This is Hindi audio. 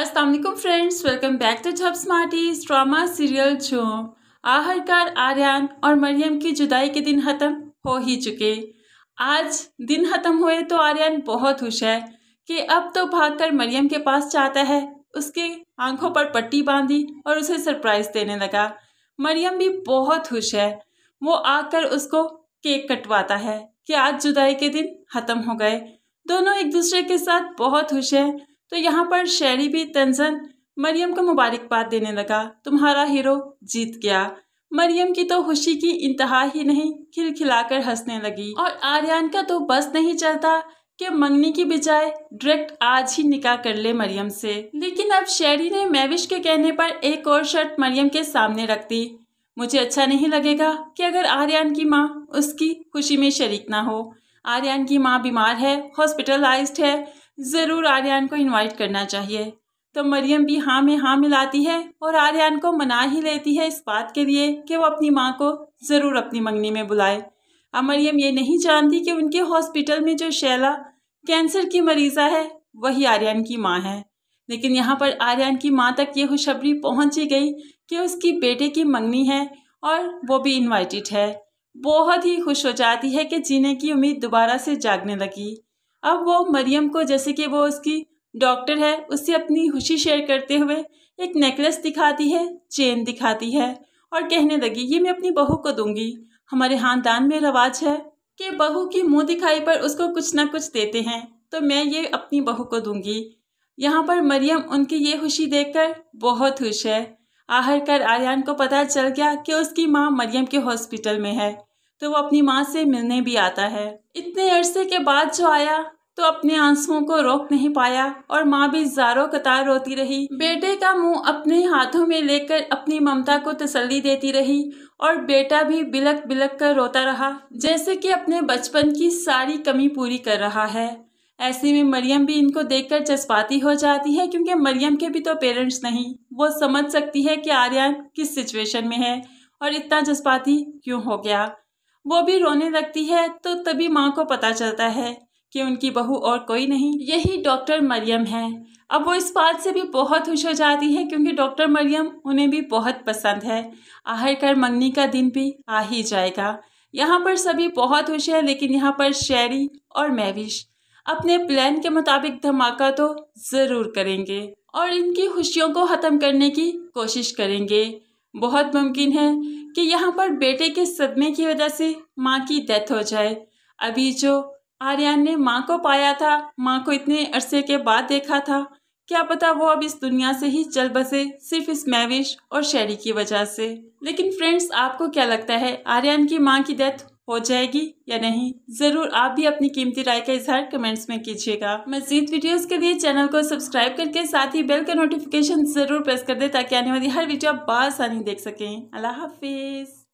Aslam friends welcome back to जब स्मार्टीज ड्रामा सीरियल जो आहरकार आर्यन और मरियम की जुदाई के दिन ख़त्म हो ही चुके आज दिन ख़त्म हुए तो आर्यन बहुत खुश है कि अब तो भागकर मरियम के पास जाता है उसके आंखों पर पट्टी बांधी और उसे सरप्राइज़ देने लगा मरियम भी बहुत खुश है वो आकर उसको केक कटवाता है कि आज जुदाई के दिन ख़त्म हो गए दोनों एक दूसरे के साथ बहुत खुश हैं तो यहाँ पर शेरी भी तंजन मरियम को मुबारकबाद देने लगा तुम्हारा हीरो जीत गया मरियम की तो खुशी की इंतहा ही नहीं खिलखिलाकर हंसने लगी और आर्यन का तो बस नहीं चलता कि मंगनी की बजाय डायरेक्ट आज ही निकाह कर ले मरियम से लेकिन अब शेरी ने मैविश के कहने पर एक और शर्त मरियम के सामने रख दी मुझे अच्छा नहीं लगेगा कि अगर आर्यन की माँ उसकी खुशी में शरीक ना हो आर्यन की माँ बीमार है हॉस्पिटलाइज्ड है ज़रूर आर्यन को इनवाइट करना चाहिए तो मरियम भी हाँ में हाँ मिलाती है और आर्यन को मना ही लेती है इस बात के लिए कि वो अपनी माँ को ज़रूर अपनी मंगनी में बुलाए अब मरियम ये नहीं जानती कि उनके हॉस्पिटल में जो शैला कैंसर की मरीज़ा है वही आर्यन की माँ है लेकिन यहाँ पर आर्यन की माँ तक ये खुशबरी पहुँच ही गई कि उसकी बेटे की मंगनी है और वो भी इन्वाइटेड है बहुत ही खुश हो जाती है कि जीने की उम्मीद दोबारा से जागने लगी अब वो मरियम को जैसे कि वो उसकी डॉक्टर है उससे अपनी खुशी शेयर करते हुए एक नेकलेस दिखाती है चेन दिखाती है और कहने लगी ये मैं अपनी बहू को दूंगी हमारे खानदान में रवाज है कि बहू की मुंह दिखाई पर उसको कुछ ना कुछ देते हैं तो मैं ये अपनी बहू को दूंगी यहाँ पर मरियम उनकी ये खुशी देखकर बहुत खुश है आहर कर आर्यन को पता चल गया कि उसकी माँ मरियम के हॉस्पिटल में है तो वो अपनी माँ से मिलने भी आता है इतने अरसे के बाद जो आया तो अपने आंसुओं को रोक नहीं पाया और माँ भी जारो कतार रोती रही बेटे का मुंह अपने हाथों में लेकर अपनी ममता को तसल्ली देती रही और बेटा भी बिलक बिलक कर रोता रहा जैसे कि अपने बचपन की सारी कमी पूरी कर रहा है ऐसे में मरियम भी इनको देखकर जज्बाती हो जाती है क्योंकि मरियम के भी तो पेरेंट्स नहीं वो समझ सकती है कि आर्यन किस सिचुएशन में है और इतना जज्बाती क्यों हो गया वो भी रोने लगती है तो तभी माँ को पता चलता है कि उनकी बहू और कोई नहीं यही डॉक्टर मरियम है अब वो इस बात से भी बहुत खुश हो जाती है क्योंकि डॉक्टर मरियम उन्हें भी बहुत पसंद है आखिरकार मंगनी का दिन भी आ ही जाएगा यहाँ पर सभी बहुत खुश है लेकिन यहाँ पर शेरी और मैविश अपने प्लान के मुताबिक धमाका तो ज़रूर करेंगे और इनकी खुशियों को ख़त्म करने की कोशिश करेंगे बहुत मुमकिन है कि यहाँ पर बेटे के सदमे की वजह से माँ की डेथ हो जाए अभी जो आर्यन ने माँ को पाया था माँ को इतने अरसे के बाद देखा था क्या पता वो अब इस दुनिया से ही चल बसे सिर्फ इस मैविश और शैरी की वजह से लेकिन फ्रेंड्स आपको क्या लगता है आर्यन की माँ की डेथ हो जाएगी या नहीं जरूर आप भी अपनी कीमती राय का इजहार कमेंट्स में कीजिएगा मजीद वीडियोस के लिए चैनल को सब्सक्राइब करके साथ ही बेल का नोटिफिकेशन जरूर प्रेस कर दे ताकि आने वाली हर वीडियो आप बासानी देख सकें अल्लाह हाफिज़